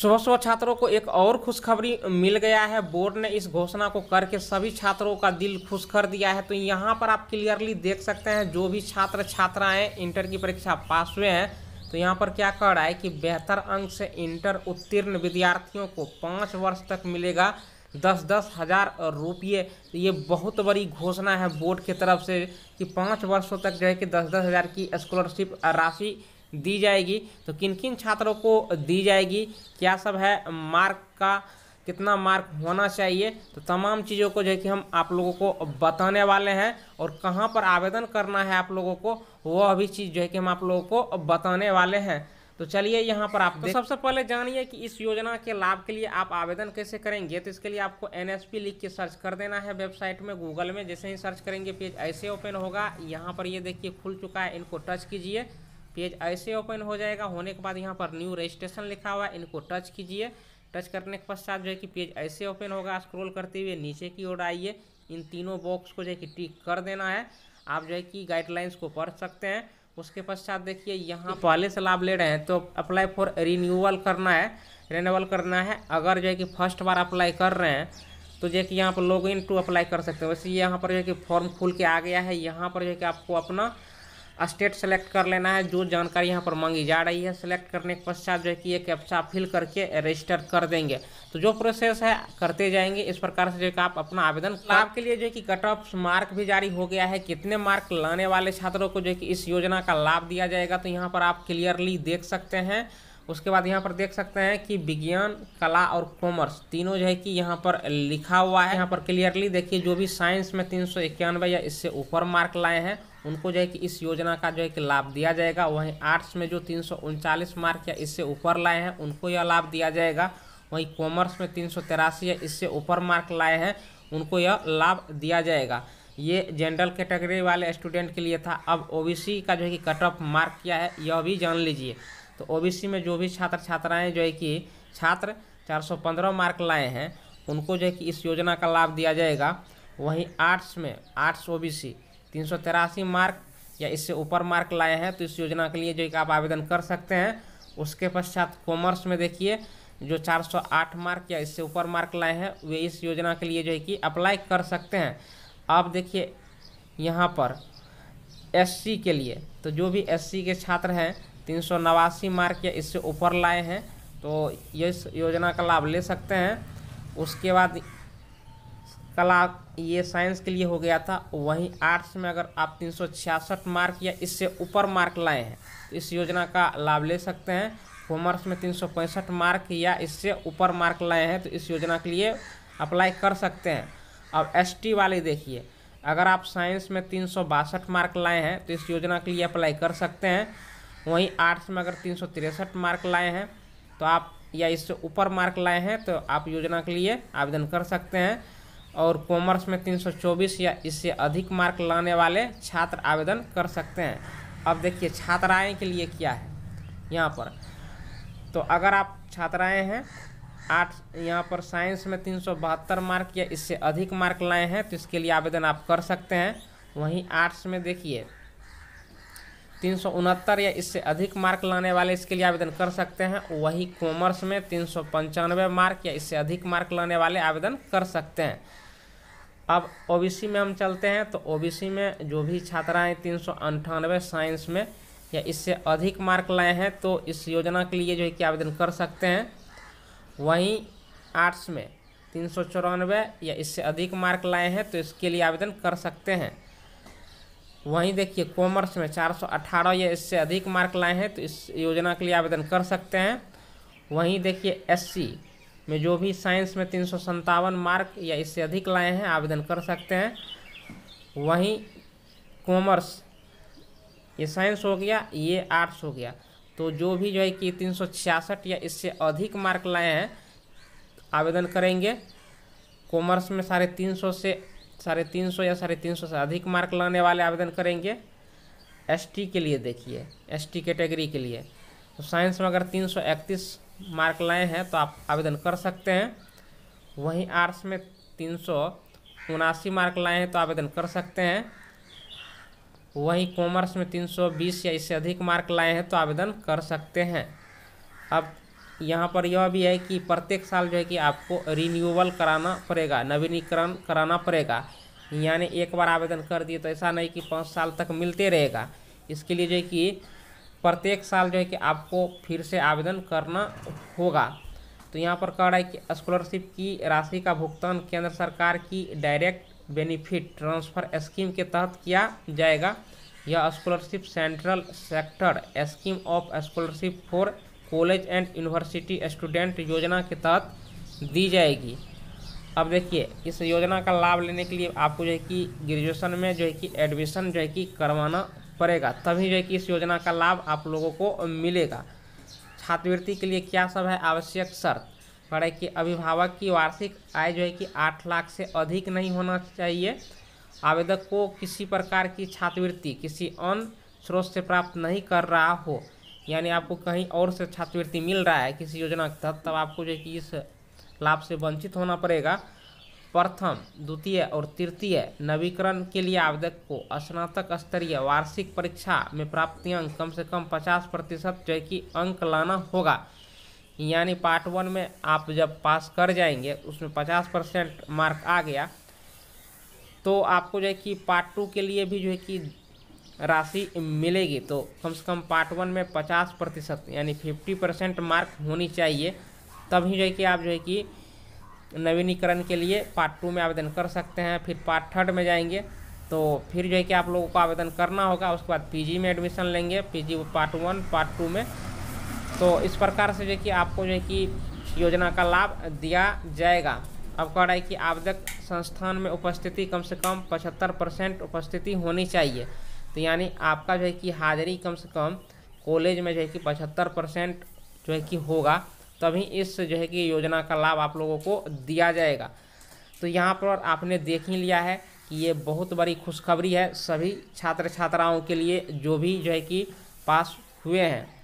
सुबह सुबह छात्रों को एक और खुशखबरी मिल गया है बोर्ड ने इस घोषणा को करके सभी छात्रों का दिल खुश कर दिया है तो यहाँ पर आप क्लियरली देख सकते हैं जो भी छात्र छात्राएं इंटर की परीक्षा पास हुए हैं तो यहाँ पर क्या कह रहा है कि बेहतर अंक से इंटर उत्तीर्ण विद्यार्थियों को पाँच वर्ष तक मिलेगा दस दस हज़ार रुपये तो ये बहुत बड़ी घोषणा है बोर्ड की तरफ से कि पाँच वर्षों तक जो है कि दस दस हज़ार की स्कॉलरशिप राशि दी जाएगी तो किन किन छात्रों को दी जाएगी क्या सब है मार्क का कितना मार्क होना चाहिए तो तमाम चीज़ों को जो है कि हम आप लोगों को बताने वाले हैं और कहाँ पर आवेदन करना है आप लोगों को वह भी चीज़ जो है कि हम आप लोगों को बताने वाले हैं तो चलिए यहाँ पर आप तो सबसे पहले जानिए कि इस योजना के लाभ के लिए आप आवेदन कैसे करेंगे तो इसके लिए आपको एन लिख के सर्च कर देना है वेबसाइट में गूगल में जैसे ही सर्च करेंगे पेज ऐसे ओपन होगा यहाँ पर ये यह देखिए खुल चुका है इनको टच कीजिए पेज ऐसे ओपन हो जाएगा होने के बाद यहाँ पर न्यू रजिस्ट्रेशन लिखा हुआ है इनको टच कीजिए टच करने के पश्चात जो है कि पेज ऐसे ओपन होगा स्क्रॉल करते हुए नीचे की ओर आइए इन तीनों बॉक्स को जो है कि टिक कर देना है आप जो है कि गाइडलाइंस को पढ़ सकते हैं उसके पश्चात देखिए यहाँ पहले से लाभ ले रहे हैं तो अप्लाई फॉर रिन्यूअल करना है रिन्यूअल करना है अगर जो है कि फर्स्ट बार अप्लाई कर रहे हैं तो जो है कि यहाँ पर लॉग इन टू अप्लाई कर सकते हैं वैसे यहाँ पर जो है कि फॉर्म खुल के आ गया है यहाँ पर जो है कि आपको अपना स्टेट सेलेक्ट कर लेना है जो जानकारी यहाँ पर मांगी जा रही है सेलेक्ट करने के पश्चात जो है कि ये कैप्चा फिल करके रजिस्टर कर देंगे तो जो प्रोसेस है करते जाएंगे इस प्रकार से जो है आप अपना आवेदन लाभ तो के लिए जो है कि कट ऑफ मार्क भी जारी हो गया है कितने मार्क लाने वाले छात्रों को जो है कि इस योजना का लाभ दिया जाएगा तो यहाँ पर आप क्लियरली देख सकते हैं उसके बाद यहाँ पर देख सकते हैं कि विज्ञान कला और कॉमर्स तीनों जो है कि यहाँ पर लिखा हुआ है यहाँ पर क्लियरली देखिए जो भी साइंस में तीन सौ इक्यानवे या इससे ऊपर मार्क लाए हैं उनको जो है कि इस योजना का जो है कि लाभ दिया जाएगा वहीं आर्ट्स में जो तीन मार्क या इससे ऊपर लाए हैं उनको यह लाभ दिया जाएगा वहीं कॉमर्स में तीन या इससे ऊपर मार्क लाए हैं उनको यह लाभ दिया जाएगा ये जनरल कैटेगरी वाले स्टूडेंट के लिए था अब ओबीसी का जो है कि कट ऑफ मार्क क्या है यह भी जान लीजिए तो ओबीसी में जो भी छात्र छात्राएं जो है कि छात्र 415 मार्क लाए हैं उनको जो है कि इस योजना का लाभ दिया जाएगा वहीं आर्ट्स में आर्ट्स ओबीसी तीन मार्क या इससे ऊपर मार्क लाए हैं तो इस योजना के लिए जो है कि आप आवेदन कर सकते हैं उसके पश्चात कॉमर्स में देखिए जो 408 मार्क या इससे ऊपर मार्क लाए हैं वे इस योजना के लिए जो है कि अप्लाई कर सकते हैं आप देखिए यहाँ पर एससी के लिए तो जो भी एससी के छात्र हैं तीन सौ नवासी मार्क या इससे ऊपर लाए हैं तो ये इस योजना का लाभ ले सकते हैं उसके बाद कला ये साइंस के लिए हो गया था वहीं आर्ट्स में अगर आप तीन सौ छियासठ मार्क या इससे ऊपर मार्क लाए हैं तो इस योजना का लाभ ले सकते हैं कॉमर्स में तीन सौ पैंसठ मार्क या इससे ऊपर मार्क लाए हैं तो इस योजना के लिए अप्लाई कर सकते हैं अब एस टी वाले देखिए अगर आप साइंस में तीन सौ बासठ मार्क लाए हैं तो इस योजना के लिए अप्लाई कर सकते हैं वहीं आर्ट्स में अगर तीन सौ तिरसठ मार्क लाए हैं तो आप या इससे ऊपर मार्क लाए हैं तो आप योजना के लिए आवेदन कर सकते हैं और कॉमर्स में 324 या इससे अधिक मार्क लाने वाले छात्र आवेदन कर सकते हैं अब देखिए छात्राएं के लिए क्या है यहाँ पर तो अगर आप छात्राएं हैं आठ यहाँ पर साइंस में तीन मार्क या इससे अधिक मार्क लाए हैं तो इसके लिए आवेदन आप कर सकते हैं वहीं आर्ट्स में देखिए तीन सौ उनहत्तर या इससे अधिक मार्क लाने वाले इसके लिए आवेदन कर सकते हैं वही कॉमर्स में तीन सौ पंचानवे मार्क या इससे अधिक मार्क लाने वाले आवेदन कर सकते हैं अब सी में हम चलते हैं तो सी में जो भी छात्राएँ तीन सौ अंठानवे साइंस में या इससे अधिक मार्क लाए हैं तो इस योजना के लिए जो है कि आवेदन कर सकते हैं वहीं आर्ट्स में तीन सौ चौरानवे या इससे अधिक मार्क लाए हैं तो इसके लिए आवेदन कर सकते हैं वहीं देखिए कॉमर्स में 418 या इससे अधिक मार्क लाए हैं तो इस योजना के लिए आवेदन कर सकते हैं वहीं देखिए एससी में जो भी साइंस में तीन मार्क या इससे अधिक लाए हैं आवेदन कर सकते हैं वहीं कॉमर्स ये साइंस हो गया ये आर्ट्स हो गया तो जो भी जो है कि तीन या इससे अधिक मार्क लाए हैं आवेदन करेंगे कॉमर्स में साढ़े तीन सौ से साढ़े तीन सौ या साढ़े तीन सौ से अधिक मार्क लाने वाले आवेदन करेंगे एसटी के लिए देखिए एसटी कैटेगरी के, के लिए तो साइंस में अगर तीन सौ इकतीस मार्क लाए हैं तो आप आवेदन कर सकते हैं वहीं आर्ट्स में तीन सौ उनासी मार्क लाए हैं तो आवेदन कर सकते हैं वहीं कॉमर्स में बीस या इससे अधिक मार्क लाए हैं तो आवेदन कर सकते हैं अब यहाँ पर यह भी है कि प्रत्येक साल जो है कि आपको रिन्यूअल कराना पड़ेगा नवीनीकरण कराना पड़ेगा यानी एक बार आवेदन कर दिए तो ऐसा नहीं कि पाँच साल तक मिलते रहेगा इसके लिए जो है कि प्रत्येक साल जो है कि आपको फिर से आवेदन करना होगा तो यहाँ पर कह रहा है कि स्कॉलरशिप की राशि का भुगतान केंद्र सरकार की डायरेक्ट बेनिफिट ट्रांसफ़र स्कीम के तहत किया जाएगा यह scholarship central sector scheme of scholarship for college and university student योजना के तहत दी जाएगी अब देखिए इस योजना का लाभ लेने के लिए आपको जो है कि ग्रेजुएशन में जो है कि एडमिशन जो है कि करवाना पड़ेगा तभी जो है कि इस योजना का लाभ आप लोगों को मिलेगा छात्रवृत्ति के लिए क्या सब है आवश्यक शर्त पढ़ाई कि अभिभावक की वार्षिक आय जो है कि आठ लाख से अधिक नहीं होना चाहिए आवेदक को किसी प्रकार की छात्रवृत्ति किसी अन्य स्रोत से प्राप्त नहीं कर रहा हो यानी आपको कहीं और से छात्रवृत्ति मिल रहा है किसी योजना के तहत तब आपको जो है कि इस लाभ से वंचित होना पड़ेगा प्रथम द्वितीय और तृतीय नवीकरण के लिए आवेदक को स्नातक स्तरीय वार्षिक परीक्षा में प्राप्ति अंक कम से कम 50 प्रतिशत जो है कि अंक लाना होगा यानी पार्ट वन में आप जब पास कर जाएंगे उसमें 50 परसेंट मार्क आ गया तो आपको जो है कि पार्ट टू के लिए भी जो है कि राशि मिलेगी तो कम से कम पार्ट वन में पचास प्रतिशत यानी फिफ्टी परसेंट मार्क होनी चाहिए तभी जो है कि आप जो है कि नवीनीकरण के लिए पार्ट टू में आवेदन कर सकते हैं फिर पार्ट थर्ड में जाएंगे तो फिर जो है कि आप लोगों को आवेदन करना होगा उसके बाद पीजी में एडमिशन लेंगे PG part one part two में तो इस प्रकार से जो है कि आपको जो है कि योजना का लाभ दिया जाएगा अब कह रहा है कि आवेदक संस्थान में उपस्थिति कम से कम पचहत्तर परसेंट उपस्थिति होनी चाहिए तो यानी आपका जो है कि हाजिरी कम से कम कॉलेज में जो है कि पचहत्तर परसेंट जो है कि होगा तभी इस जो है कि योजना का लाभ आप लोगों को दिया जाएगा तो यहाँ पर आपने देख ही लिया है कि ये बहुत बड़ी खुशखबरी है सभी छात्र छात्राओं के लिए जो भी जो है कि पास हुए हैं